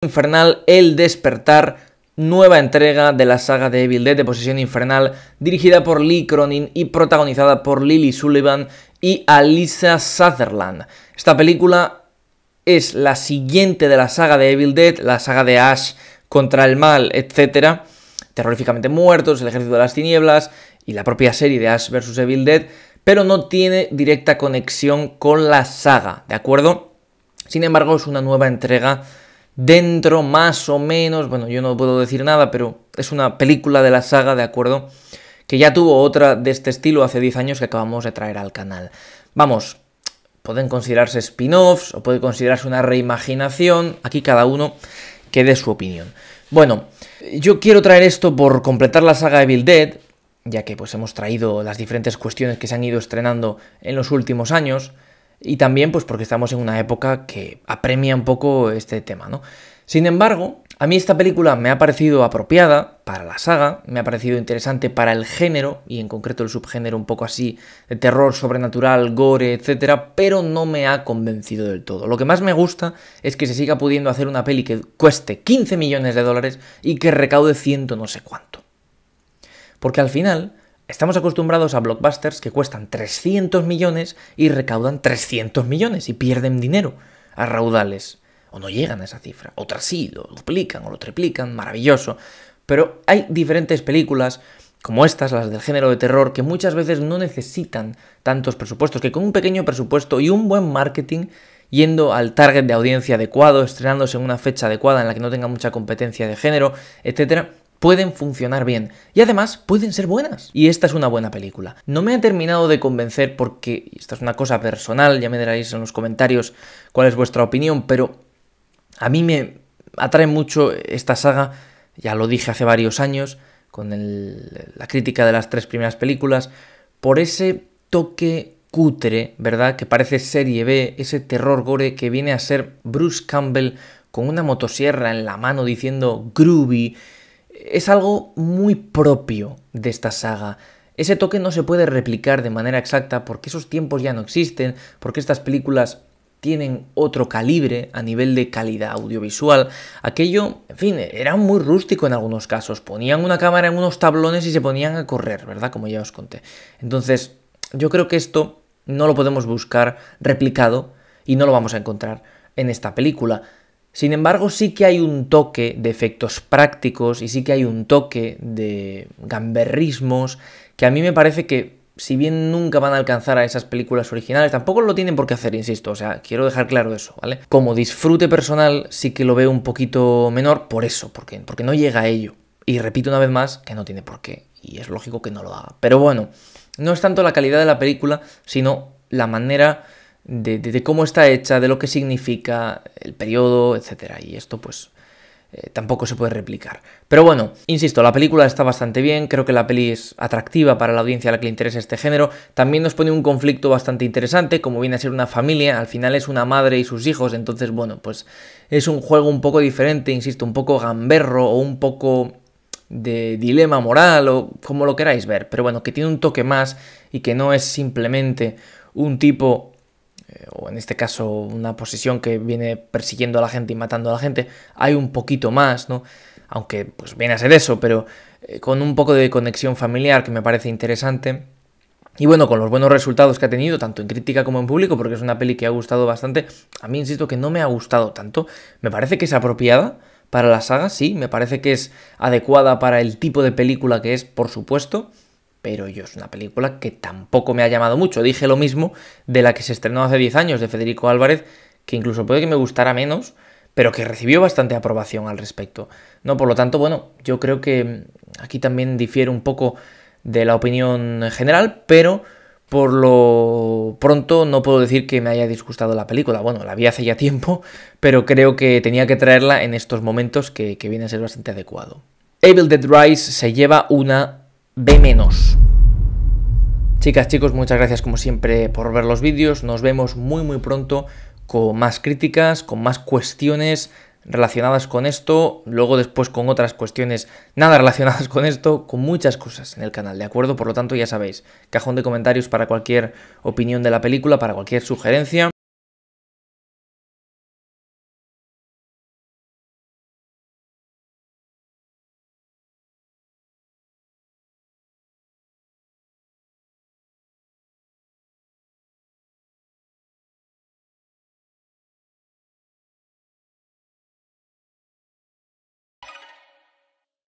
Infernal, El Despertar, nueva entrega de la saga de Evil Dead de Posición Infernal, dirigida por Lee Cronin y protagonizada por Lily Sullivan y Alisa Sutherland. Esta película es la siguiente de la saga de Evil Dead, la saga de Ash contra el mal, etc. Terroríficamente muertos, El Ejército de las Tinieblas y la propia serie de Ash vs. Evil Dead, pero no tiene directa conexión con la saga, ¿de acuerdo? Sin embargo, es una nueva entrega dentro, más o menos, bueno, yo no puedo decir nada, pero es una película de la saga, ¿de acuerdo? Que ya tuvo otra de este estilo hace 10 años que acabamos de traer al canal. Vamos, pueden considerarse spin-offs o puede considerarse una reimaginación, aquí cada uno que dé su opinión. Bueno, yo quiero traer esto por completar la saga Evil Dead, ya que pues hemos traído las diferentes cuestiones que se han ido estrenando en los últimos años, y también pues porque estamos en una época que apremia un poco este tema, ¿no? Sin embargo, a mí esta película me ha parecido apropiada para la saga, me ha parecido interesante para el género y en concreto el subgénero un poco así de terror sobrenatural, gore, etcétera, pero no me ha convencido del todo. Lo que más me gusta es que se siga pudiendo hacer una peli que cueste 15 millones de dólares y que recaude ciento no sé cuánto. Porque al final Estamos acostumbrados a blockbusters que cuestan 300 millones y recaudan 300 millones y pierden dinero a raudales. O no llegan a esa cifra. Otras sí, lo duplican o lo triplican, maravilloso. Pero hay diferentes películas como estas, las del género de terror, que muchas veces no necesitan tantos presupuestos, que con un pequeño presupuesto y un buen marketing, yendo al target de audiencia adecuado, estrenándose en una fecha adecuada en la que no tenga mucha competencia de género, etc., pueden funcionar bien y además pueden ser buenas. Y esta es una buena película. No me ha terminado de convencer porque, esta es una cosa personal, ya me diréis en los comentarios cuál es vuestra opinión, pero a mí me atrae mucho esta saga, ya lo dije hace varios años, con la crítica de las tres primeras películas, por ese toque cutre, ¿verdad? Que parece serie B, ese terror gore que viene a ser Bruce Campbell con una motosierra en la mano diciendo groovy es algo muy propio de esta saga. Ese toque no se puede replicar de manera exacta porque esos tiempos ya no existen, porque estas películas tienen otro calibre a nivel de calidad audiovisual. Aquello, en fin, era muy rústico en algunos casos. Ponían una cámara en unos tablones y se ponían a correr, ¿verdad? Como ya os conté. Entonces, yo creo que esto no lo podemos buscar replicado y no lo vamos a encontrar en esta película. Sin embargo, sí que hay un toque de efectos prácticos y sí que hay un toque de gamberrismos que a mí me parece que, si bien nunca van a alcanzar a esas películas originales, tampoco lo tienen por qué hacer, insisto, o sea, quiero dejar claro eso, ¿vale? Como disfrute personal sí que lo veo un poquito menor por eso, porque, porque no llega a ello. Y repito una vez más que no tiene por qué, y es lógico que no lo haga. Pero bueno, no es tanto la calidad de la película, sino la manera de, cómo está hecha, de lo que significa el periodo, etc. Y esto pues eh, tampoco se puede replicar. Pero bueno, insisto, la película está bastante bien, creo que la peli es atractiva para la audiencia a la que le interesa este género. También nos pone un conflicto bastante interesante, como viene a ser una familia, al final es una madre y sus hijos, entonces bueno, pues es un juego un poco diferente, insisto, un poco gamberro o un poco de dilema moral o como lo queráis ver, pero bueno, que tiene un toque más y que no es simplemente un tipo eh, o en este caso una posición que viene persiguiendo a la gente y matando a la gente, hay un poquito más, ¿no? Aunque pues viene a ser eso, pero eh, con un poco de conexión familiar que me parece interesante. Y bueno, con los buenos resultados que ha tenido, tanto en crítica como en público, porque es una peli que ha gustado bastante, a mí insisto que no me ha gustado tanto, me parece que es apropiada, para la saga, sí, me parece que es adecuada para el tipo de película que es, por supuesto, pero yo es una película que tampoco me ha llamado mucho. Dije lo mismo de la que se estrenó hace 10 años de Federico Álvarez, que incluso puede que me gustara menos, pero que recibió bastante aprobación al respecto. No, por lo tanto, bueno, yo creo que mm, aquí también difiere un poco de la opinión general, pero por lo pronto no puedo decir que me haya disgustado la película. Bueno, la vi hace ya tiempo, pero creo que tenía que traerla en estos momentos que, viene a ser bastante adecuado. Evil Dead Rise se lleva una B-. Chicas, chicos, muchas gracias como siempre por ver los vídeos. Nos vemos muy muy pronto con más críticas, con más cuestiones relacionadas con esto, luego después con otras cuestiones nada relacionadas con esto, con muchas cosas en el canal, ¿de acuerdo? Por lo tanto, ya sabéis, cajón de comentarios para cualquier opinión de la película, para cualquier sugerencia.